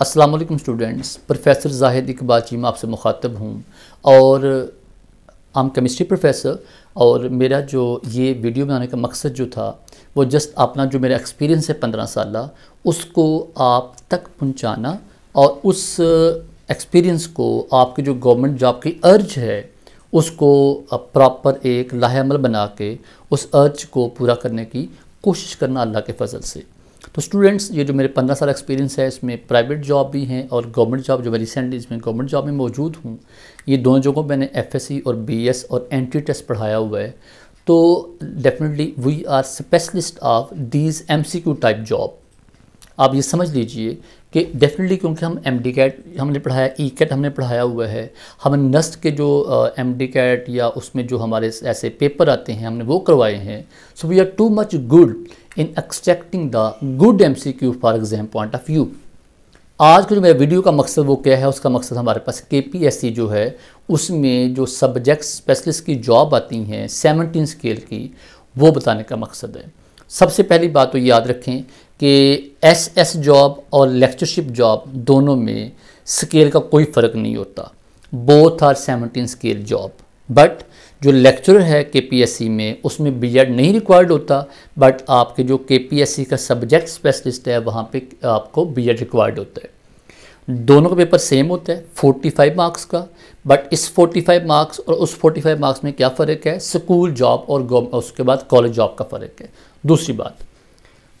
Aslam students professor Zahid Iqbal मैं आपसे मुखातब हूँ और आम केमिस्ट्री प्रोफेसर और मेरा जो ये वीडियो बनाने का मकसद जो था वो जस्ट अपना जो मेरा एक्सपीरियंस है पंद्रह साल उसको आप तक पहुँचाना और उस एक्सपीरियंस को आपकी जो गवर्नमेंट जॉब की अर्ज है उसको प्रॉपर एक लाहेमल बना के उस अर्ज को पूरा करने की कोशिश करना अल्लाह के फजल से तो स्टूडेंट्स ये जो मेरे पंद्रह साल एक्सपीरियंस है इसमें प्राइवेट जॉब भी हैं और गवर्नमेंट जॉब जो मैं रिसेंटली इसमें गवर्नमेंट जॉब में मौजूद हूँ ये दोनों जगहों मैंने एफ और बी e और एंट्री टेस्ट पढ़ाया हुआ है तो definitely we are specialist of these M C Q type job आप ये समझ लीजिए कि डेफिनेटली क्योंकि हम एम डी कैट हमने पढ़ाया ई e कैट हमने पढ़ाया हुआ है हम नस्ट के जो एम डी कैट या उसमें जो हमारे ऐसे पेपर आते हैं हमने वो करवाए हैं so we are too much good in extracting the good M C Q for exam point of view आज का जो मेरा वीडियो का मकसद वो क्या है उसका मकसद हमारे पास के पी एस सी जो है उसमें जो सब्जेक्ट स्पेशलिस्ट की जॉब आती हैं सेवनटीन स्केल की वो बताने का मकसद है सबसे पहली बात तो याद रखें कि एस एस जॉब और लेक्चरशिप जॉब दोनों में स्केल का कोई फ़र्क नहीं होता both are seventeen scale job but जो लेक्चर है के पी एस सी में उसमें बी एड e नहीं रिक्वायर्ड होता बट आपके जो के पी एस सी का सब्जेक्ट स्पेशलिस्ट है वहाँ पे आपको बी एड रिक्वायर्ड होता है दोनों का पेपर सेम होता है फोर्टी फाइव मार्क्स का बट इस फोर्टी फाइव मार्क्स और उस फोर्टी फाइव मार्क्स में क्या फ़र्क है स्कूल जॉब और उसके बाद कॉलेज जॉब का फ़र्क है दूसरी बात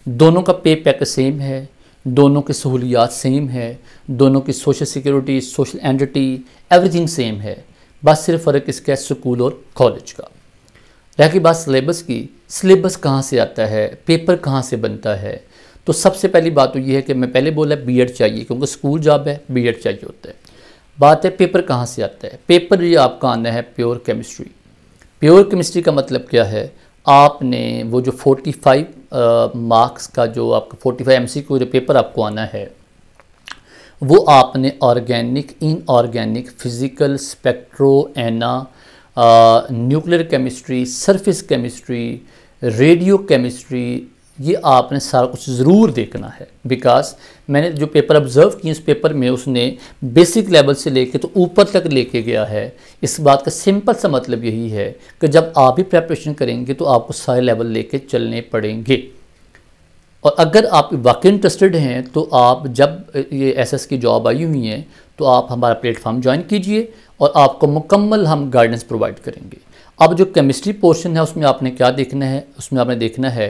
दोनों का पे पैक सेम है दोनों की सहूलियात सेम है दोनों की social security social entity everything same है बस सिर्फ फ़र्क इसका है स्कूल और कॉलेज का रह की बात सिलेबस की सिलेबस कहाँ से आता है पेपर कहाँ से बनता है तो सबसे पहली बात तो ये है कि मैं पहले बोला बी एड चाहिए क्योंकि स्कूल जॉब है बी एड चाहिए होता है बात है पेपर कहाँ से आता है पेपर ये आपका आना है प्योर केमिस्ट्री प्योर केमिस्ट्री का मतलब क्या है आपने वो जो 45 मार्क्स का जो आपका 45 सी जो पेपर आपको आना है वो आपने ऑर्गेनिक इनऑर्गेनिक फिज़िकल स्पेक्ट्रो एना nuclear chemistry surface chemistry radio chemistry ये आपने सारा कुछ ज़रूर देखना है बिकॉज मैंने जो पेपर ऑब्ज़र्व किए उस पेपर में उसने बेसिक लेवल से लेके तो ऊपर तक लेके गया है इस बात का सिंपल सा मतलब यही है कि जब आप भी प्रेपरेशन करेंगे तो आपको सारे लेवल लेके चलने पड़ेंगे और अगर आप वाकई इंटरेस्टेड हैं तो आप जब ये एसएस की जॉब आई हुई हैं तो आप हमारा प्लेटफॉर्म ज्वाइन कीजिए और आपको मुकम्मल हम गाइडेंस प्रोवाइड करेंगे अब जो केमिस्ट्री पोर्शन है उसमें आपने क्या देखना है उसमें आपने देखना है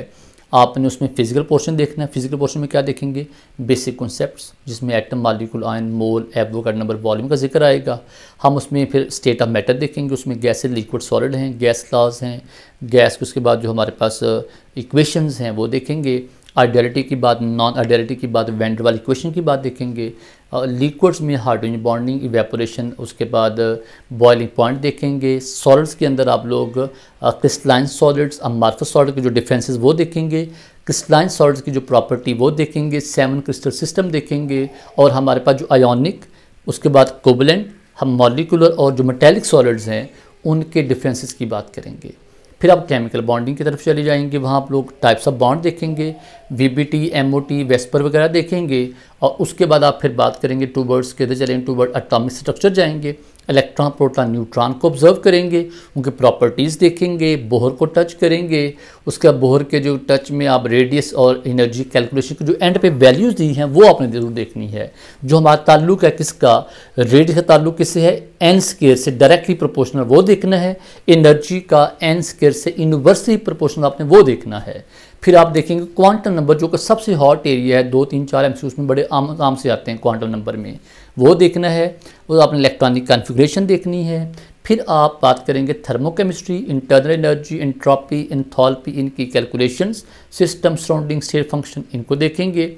आपने उसमें फिजिकल पोर्शन देखना है फिजिकल पोर्शन में क्या देखेंगे बेसिक कॉन्सेप्ट जिसमें एटम मालिकुल आयन मोल एवोकार्ड नंबर वॉल्यूम का जिक्र आएगा हम उसमें फिर स्टेट ऑफ मैटर देखेंगे उसमें गैस लिक्विड सॉलिड हैं गैस क्लास हैं गैस उसके बाद जो हमारे पास इक्वेशंस uh, हैं वो देखेंगे आइडियलिटी की बात नॉन आइडियलिटी की बात वाली इक्वेशन की बात देखेंगे लिक्विड्स में हाइड्रोजन बॉन्डिंग इवेपोरेशन उसके बाद बॉयलिंग पॉइंट देखेंगे सॉलिड्स के अंदर आप लोग क्रिस्टलाइन सॉलिड्स अम्बार्फस सॉलिड के जो डिफरेंसेस वो देखेंगे क्रिस्टलाइन सॉलिड्स की जो प्रॉपर्टी वो देखेंगे सेवन क्रिस्टल सिस्टम देखेंगे और हमारे पास जो आयोनिक उसके बाद कोबलेंट हम मॉलिकुलर और जो मेटेलिक सॉलिड्स हैं उनके डिफरेंसेस की बात करेंगे फिर आप केमिकल बॉन्डिंग की तरफ चले जाएंगे वहाँ आप लोग टाइप्स ऑफ बॉन्ड देखेंगे V B T M O T VSEPR वगैरह देखेंगे और उसके बाद आप फिर बात करेंगे टू वर्ड्स के अंदर चलेंगे टू वर्ड अटामिक स्ट्रक्चर जाएंगे इलेक्ट्रॉन प्रोटॉन न्यूट्रॉन को ऑब्जर्व करेंगे उनके प्रॉपर्टीज़ देखेंगे बोहर को टच करेंगे उसके बाद बोहर के जो टच में आप रेडियस और एनर्जी कैलकुलेशन की जो एंड पे वैल्यूज़ दी हैं वो आपने ज़रूर देखनी है जो हमारा ताल्लुक है किसका रेडियस का ताल्लुक किससे है एन स्केयर से डायरेक्टली प्रोपोर्शनल वो देखना है एनर्जी का एन स्केयर से इनवर्सली प्रोपोर्शनल आपने वो देखना है फिर आप देखेंगे क्वांटम नंबर जो कि सबसे हॉट एरिया है दो तीन चार एम उसमें बड़े आम आम से आते हैं क्वांटम नंबर में वो देखना है और आपने इलेक्ट्रॉनिक कॉन्फ़िगरेशन देखनी है फिर आप बात करेंगे thermochemistry internal energy entropy enthalpy इनकी calculations system surrounding state function इनको देखेंगे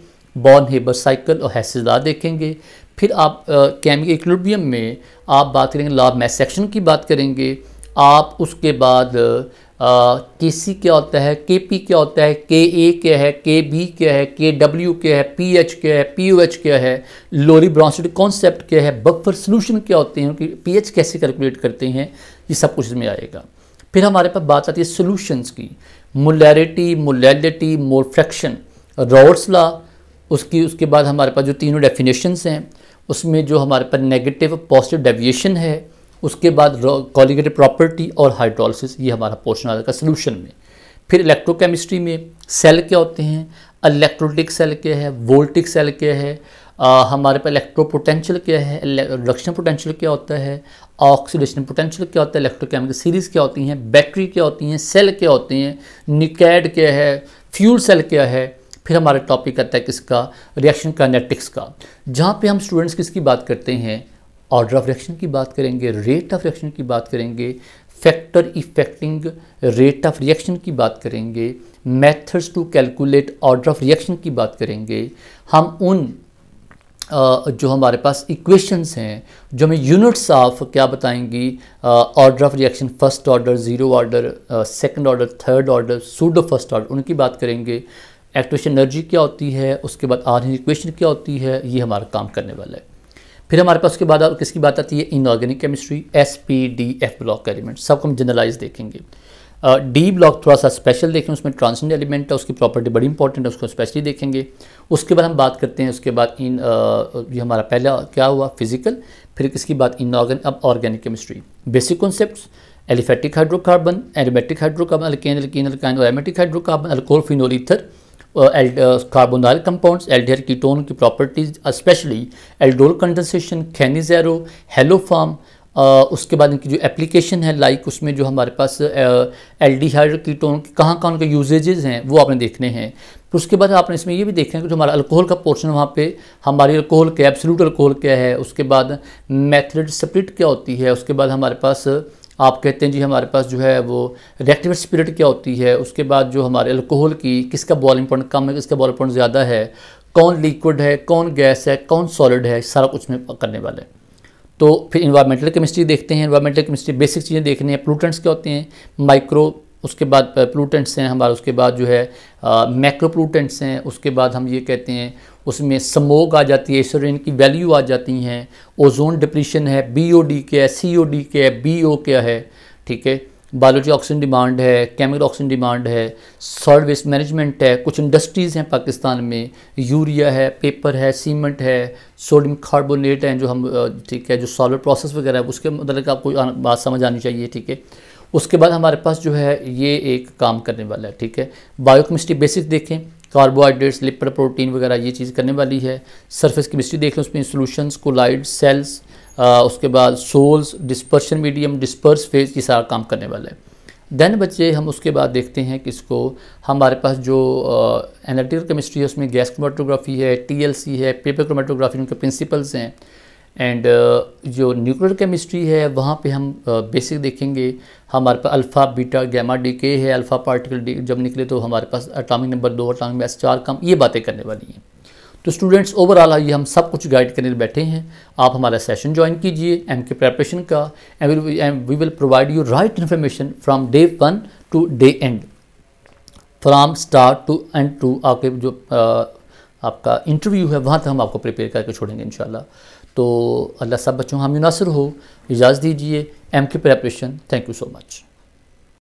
बॉर्न हेबर साइकिल और हैसेदार देखेंगे फिर आप केमिकल इक्विलिब्रियम में आप बात करेंगे लॉ मैसेक्शन की बात करेंगे आप उसके बाद के सी क्या होता है के पी क्या होता है के ए क्या है के बी क्या है के डब्ल्यू क्या है पी एच क्या है पी यू एच क्या है लोरी ब्रॉन्सिड कॉन्सेप्ट क्या है बफर सोल्यूशन क्या होते हैं उनकी पी एच कैसे कैलकुलेट करते हैं ये सब कुछ इसमें आएगा फिर हमारे पास बात आती है सोल्यूशंस की मोलैरिटी मोलैलिटी मोरफ्रैक्शन ला उसकी उसके बाद हमारे पास जो तीनों डेफिनेशंस हैं उसमें जो हमारे पास नेगेटिव पॉजिटिव डेविएशन है उसके बाद कॉलिगेटिव प्रॉपर्टी और हाइड्रोलिस ये हमारा पोर्शन आ जाएगा सोल्यूशन में फिर इलेक्ट्रोकेमिस्ट्री में सेल क्या होते हैं इलेक्ट्रोटिक सेल क्या है वोल्टिक सेल क्या है आ, हमारे पास इलेक्ट्रो पोटेंशियल क्या है रक्षण पोटेंशियल क्या होता है ऑक्सीडेशन पोटेंशियल क्या होता है इलेक्ट्रोकेमिकल सीरीज़ क्या होती हैं बैटरी क्या होती हैं सेल क्या होते हैं निकैड क्या है फ्यूल सेल क्या है फिर हमारा टॉपिक आता है किसका रिएक्शन कैनेटिक्स का जहाँ पे हम स्टूडेंट्स किसकी बात करते हैं ऑर्डर ऑफ रिएक्शन की बात करेंगे रेट ऑफ रिएक्शन की बात करेंगे factor affecting rate of reaction की बात करेंगे methods to calculate order of reaction की बात करेंगे हम उन जो हमारे पास इक्वेशंस हैं जो हमें यूनिट्स ऑफ क्या बताएंगी order of reaction first order zero order second order third order pseudo first order उनकी बात करेंगे एक्टिवेशन एनर्जी क्या होती है उसके बाद आर इक्वेशन क्या होती है ये हमारा काम करने वाला है फिर हमारे पास उसके बाद और किसकी बात आती है inorganic chemistry S P D F block का एलिमेंट सबको हम जनरलाइज देखेंगे डी ब्लॉक थोड़ा सा स्पेशल देखें उसमें ट्रांसजेंड एलिमेंट है उसकी प्रॉपर्टी बड़ी इंपॉर्टेंट है उसको स्पेशली देखेंगे उसके बाद हम बात करते हैं उसके बाद इन ये हमारा पहला क्या हुआ फिजिकल फिर किसकी बात इनऑर्गेन अब organic chemistry basic concept aliphatic hydrocarbon aromatic hydrocarbon alkane alkene alkyne और aromatic hydrocarbon alcohol phenol ether carbonyl compounds aldehyde ketone की properties especially aldol condensation Cannizzaro haloform उसके बाद इनकी जो एप्लीकेशन है लाइक उसमें जो हमारे पास एल डी हाइड्रो कीटोन कहाँ कहाँ उनके यूजेजेस हैं वो आपने देखने हैं तो उसके बाद आपने इसमें ये भी देखना है कि जो हमारा अल्कोहल का पोर्शन वहाँ पे हमारी अल्कोहल क्या एब्सोल्यूट अल्कोहल क्या है उसके बाद मैथलेट स्प्रिट क्या होती है उसके बाद हमारे पास आप कहते हैं जी हमारे पास जो है वो रिएक्टिव स्पिरिट क्या होती है उसके बाद जो हमारे अल्कोहल की किसका बॉलिंग पॉइंट कम है किसका बॉलिंग पॉइंट ज़्यादा है कौन लिक्विड है कौन गैस है कौन सॉलिड है सारा कुछ में करने वाले हैं तो फिर इन्वायरमेंटल केमिस्ट्री देखते हैं इन्वायरमेंटल केमिस्ट्री बेसिक चीज़ें देखने हैं प्लूटेंट्स क्या होते हैं माइक्रो उसके बाद प्लूटेंट्स हैं हमारे उसके बाद जो है मैक्रोप्लूटेंट्स हैं उसके बाद हम ये कहते हैं उसमें स्मोक आ जाती है एसोरेन की वैल्यू आ जाती हैं ओजोन डिप्रीशन है बी ओ डी क्या है सी ओ डी क्या है बी ओ क्या है ठीक है बायोलॉजी ऑक्सीजन डिमांड है केमिकल ऑक्सीजन डिमांड है सॉल्ड वेस्ट मैनेजमेंट है कुछ इंडस्ट्रीज़ हैं पाकिस्तान में यूरिया है पेपर है सीमेंट है सोडियम कार्बोनेट हैं जो हम ठीक है जो सॉलिड प्रोसेस वगैरह है उसके मतलब आपको बात समझ आनी चाहिए ठीक है उसके बाद हमारे पास जो है ये एक काम करने वाला है ठीक है बायोकेमिस्ट्री बेसिक देखें कार्बोहाइड्रेट्स लिपर प्रोटीन वगैरह ये चीज़ करने वाली है सरफेस केमिस्ट्री देख लें उसमें सोल्यूशंस कोलाइड सेल्स आ, उसके बाद sols dispersion medium disperse phase ये सारा काम करने वाला है देन बच्चे हम उसके बाद देखते हैं कि इसको हमारे पास जो एनर्टिकल केमिस्ट्री है उसमें गैस क्रोमेटोग्राफी है टीएलसी है पेपर क्रोमेटोग्राफी उनके प्रिंसिपल्स हैं एंड uh, जो न्यूक्लियर केमिस्ट्री है वहाँ पे हम बेसिक uh, देखेंगे हमारे पास alpha beta gamma decay है अल्फ़ा पार्टिकल डी जब निकले तो हमारे पास अटामिक नंबर दो अटामिक बैस चार कम ये बातें करने वाली हैं तो स्टूडेंट्स ओवरऑल आइए हम सब कुछ गाइड करने बैठे हैं आप हमारा सेशन ज्वाइन कीजिए एम के प्रेपरेशन का and we will provide you right information from day one to day and from start to end to आपके जो आ, uh, आपका इंटरव्यू है वहाँ तक हम आपको प्रिपेयर करके छोड़ेंगे इंशाल्लाह तो अल्लाह सब बच्चों हम मुनासर हो इजाज़त दीजिए एम की preparation thank you so much